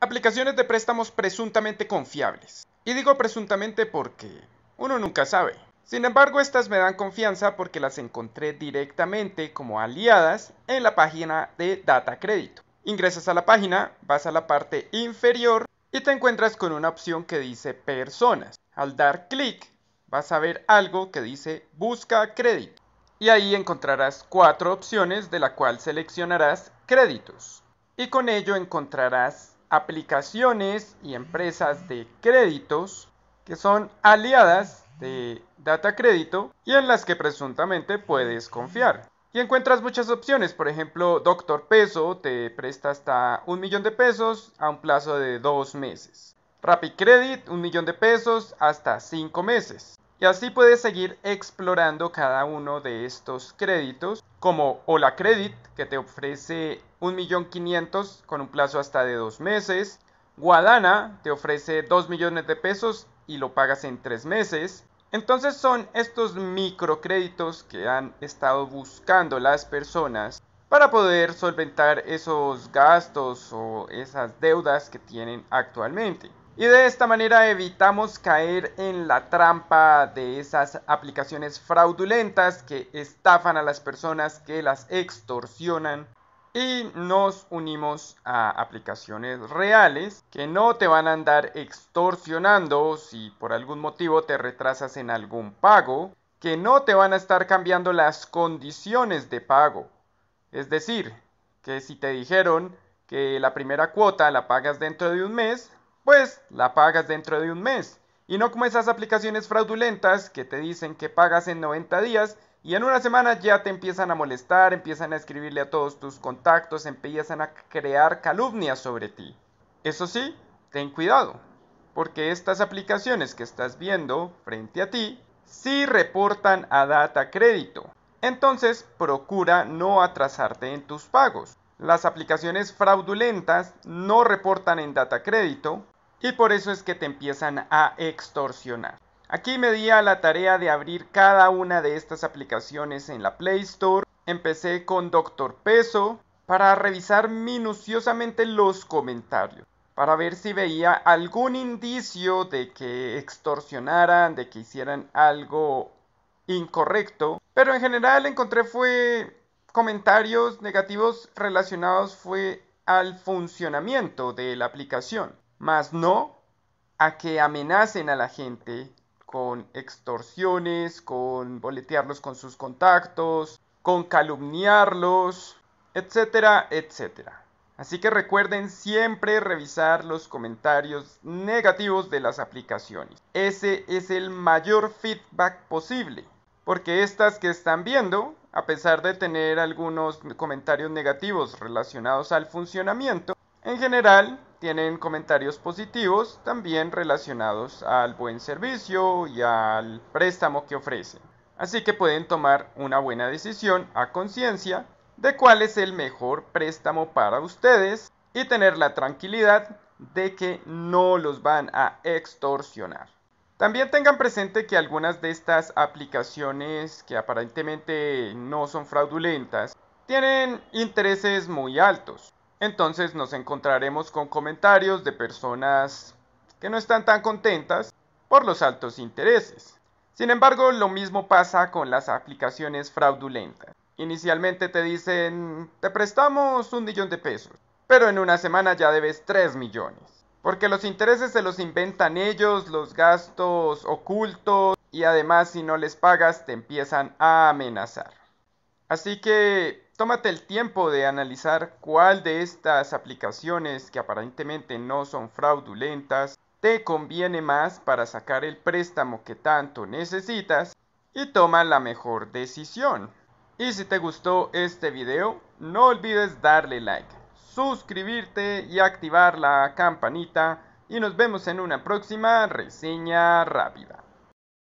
Aplicaciones de préstamos presuntamente confiables. Y digo presuntamente porque uno nunca sabe. Sin embargo, estas me dan confianza porque las encontré directamente como aliadas en la página de Data Crédito. Ingresas a la página, vas a la parte inferior y te encuentras con una opción que dice personas. Al dar clic, vas a ver algo que dice busca crédito. Y ahí encontrarás cuatro opciones de la cual seleccionarás créditos. Y con ello encontrarás aplicaciones y empresas de créditos que son aliadas de Data Crédito y en las que presuntamente puedes confiar. Y encuentras muchas opciones, por ejemplo, Doctor Peso te presta hasta un millón de pesos a un plazo de dos meses. Rapid Credit, un millón de pesos hasta cinco meses. Y así puedes seguir explorando cada uno de estos créditos como Hola Credit, que te ofrece 1.500.000 con un plazo hasta de dos meses. Guadana te ofrece 2 millones de pesos y lo pagas en tres meses. Entonces son estos microcréditos que han estado buscando las personas para poder solventar esos gastos o esas deudas que tienen actualmente. Y de esta manera evitamos caer en la trampa de esas aplicaciones fraudulentas que estafan a las personas, que las extorsionan. Y nos unimos a aplicaciones reales que no te van a andar extorsionando si por algún motivo te retrasas en algún pago, que no te van a estar cambiando las condiciones de pago. Es decir, que si te dijeron que la primera cuota la pagas dentro de un mes, pues la pagas dentro de un mes. Y no como esas aplicaciones fraudulentas que te dicen que pagas en 90 días y en una semana ya te empiezan a molestar, empiezan a escribirle a todos tus contactos, empiezan a crear calumnias sobre ti. Eso sí, ten cuidado, porque estas aplicaciones que estás viendo frente a ti sí reportan a data crédito. Entonces, procura no atrasarte en tus pagos. Las aplicaciones fraudulentas no reportan en data crédito, y por eso es que te empiezan a extorsionar. Aquí me di a la tarea de abrir cada una de estas aplicaciones en la Play Store. Empecé con Doctor Peso para revisar minuciosamente los comentarios, para ver si veía algún indicio de que extorsionaran, de que hicieran algo incorrecto. Pero en general encontré fue comentarios negativos relacionados fue al funcionamiento de la aplicación más no a que amenacen a la gente con extorsiones, con boletearlos con sus contactos, con calumniarlos, etcétera, etcétera. Así que recuerden siempre revisar los comentarios negativos de las aplicaciones. Ese es el mayor feedback posible, porque estas que están viendo, a pesar de tener algunos comentarios negativos relacionados al funcionamiento, en general tienen comentarios positivos también relacionados al buen servicio y al préstamo que ofrecen. Así que pueden tomar una buena decisión a conciencia de cuál es el mejor préstamo para ustedes y tener la tranquilidad de que no los van a extorsionar. También tengan presente que algunas de estas aplicaciones que aparentemente no son fraudulentas tienen intereses muy altos. Entonces nos encontraremos con comentarios de personas que no están tan contentas por los altos intereses. Sin embargo, lo mismo pasa con las aplicaciones fraudulentas. Inicialmente te dicen, te prestamos un millón de pesos, pero en una semana ya debes 3 millones. Porque los intereses se los inventan ellos, los gastos ocultos, y además si no les pagas te empiezan a amenazar. Así que tómate el tiempo de analizar cuál de estas aplicaciones que aparentemente no son fraudulentas te conviene más para sacar el préstamo que tanto necesitas y toma la mejor decisión. Y si te gustó este video, no olvides darle like, suscribirte y activar la campanita y nos vemos en una próxima reseña rápida.